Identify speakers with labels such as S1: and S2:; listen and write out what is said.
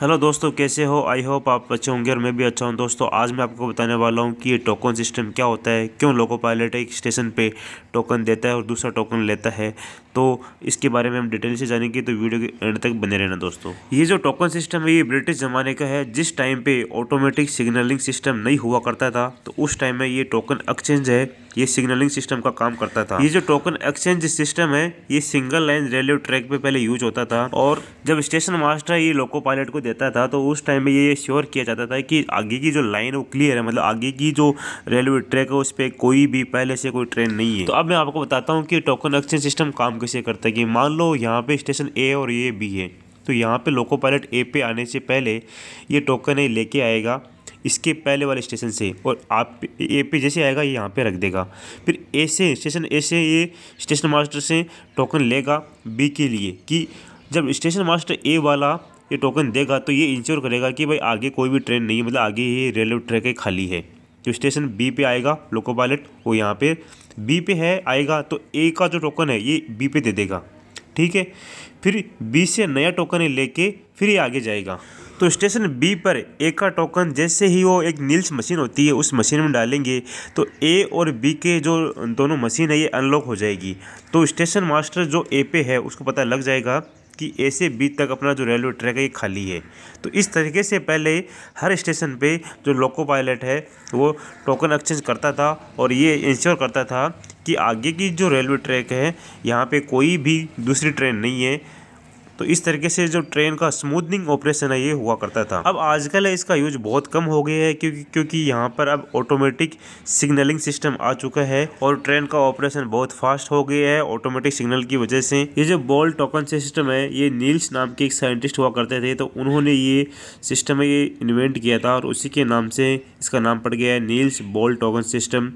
S1: hello दोस्तों कैसे हो आई होप आप अच्छे होंगे और मैं भी अच्छा हूं दोस्तों आज मैं आपको बताने वाला हूं कि ये टोकन सिस्टम क्या होता है क्यों लोको पायलट एक स्टेशन पे टोकन देता है और दूसरा टोकन लेता है तो इसके बारे में हम डिटेल से जानेंगे तो वीडियो के एंड तक बने रहना दोस्तों ये जो टोकन सिस्टम है ये ब्रिटिश ज़माने का है जिस टाइम पर ऑटोमेटिक सिग्नलिंग सिस्टम नहीं हुआ करता था तो उस टाइम में ये टोकन एक्सचेंज है ये सिग्नलिंग सिस्टम का काम करता था ये जो टोकन एक्सचेंज सिस्टम है ये सिंगल लाइन रेलवे ट्रैक पे पहले यूज होता था और जब स्टेशन मास्टर ये लोको पायलट को देता था तो उस टाइम में ये श्योर किया जाता था कि आगे की जो लाइन है वो क्लियर है मतलब आगे की जो रेलवे ट्रैक है उस पर कोई भी पहले से कोई ट्रेन नहीं है तो अब मैं आपको बताता हूँ कि टोकन एक्सचेंज सिस्टम काम कैसे करता है कि मान लो यहाँ पे स्टेशन ए और ये बी है तो यहाँ पे लोको पायलट ए पे आने से पहले ये टोकन ये लेके आएगा इसके पहले वाले स्टेशन से और आप ए पे जैसे आएगा ये यहाँ पे रख देगा फिर ए से स्टेशन ए से ये स्टेशन मास्टर से टोकन लेगा बी के लिए कि जब स्टेशन मास्टर ए वाला ये टोकन देगा तो ये इंश्योर करेगा कि भाई आगे कोई भी ट्रेन नहीं है मतलब आगे ये रेलवे ट्रैक है खाली है जो स्टेशन बी पे आएगा लोको पायलट वो यहाँ पे बी पे है आएगा तो ए का जो टोकन है ये बी पे दे देगा ठीक है फिर बी से नया टोकन लेके फिर ये आगे जाएगा तो स्टेशन बी पर ए का टोकन जैसे ही वो एक नील्स मशीन होती है उस मशीन में डालेंगे तो ए और बी के जो दोनों मशीन है ये अनलॉक हो जाएगी तो स्टेशन मास्टर जो ए पे है उसको पता लग जाएगा कि ए से बी तक अपना जो रेलवे ट्रैक है ये खाली है तो इस तरीके से पहले हर स्टेशन पे जो लोको पायलट है वो टोकन एक्सचेंज करता था और ये इंश्योर करता था कि आगे की जो रेलवे ट्रैक है यहाँ पे कोई भी दूसरी ट्रेन नहीं है तो इस तरीके से जो ट्रेन का स्मूदनिंग ऑपरेशन है ये हुआ करता था अब आजकल इसका यूज बहुत कम हो गया है क्योंकि क्योंकि यहाँ पर अब ऑटोमेटिक सिग्नलिंग सिस्टम आ चुका है और ट्रेन का ऑपरेशन बहुत फास्ट हो गया है ऑटोमेटिक सिग्नल की वजह से ये जो बॉल टोकन सिस्टम है ये नील्स नाम के एक साइंटिस्ट हुआ करते थे तो उन्होंने ये सिस्टम ये इन्वेंट किया था और उसी के नाम से इसका नाम पड़ गया है नील्स बॉल टोकन सिस्टम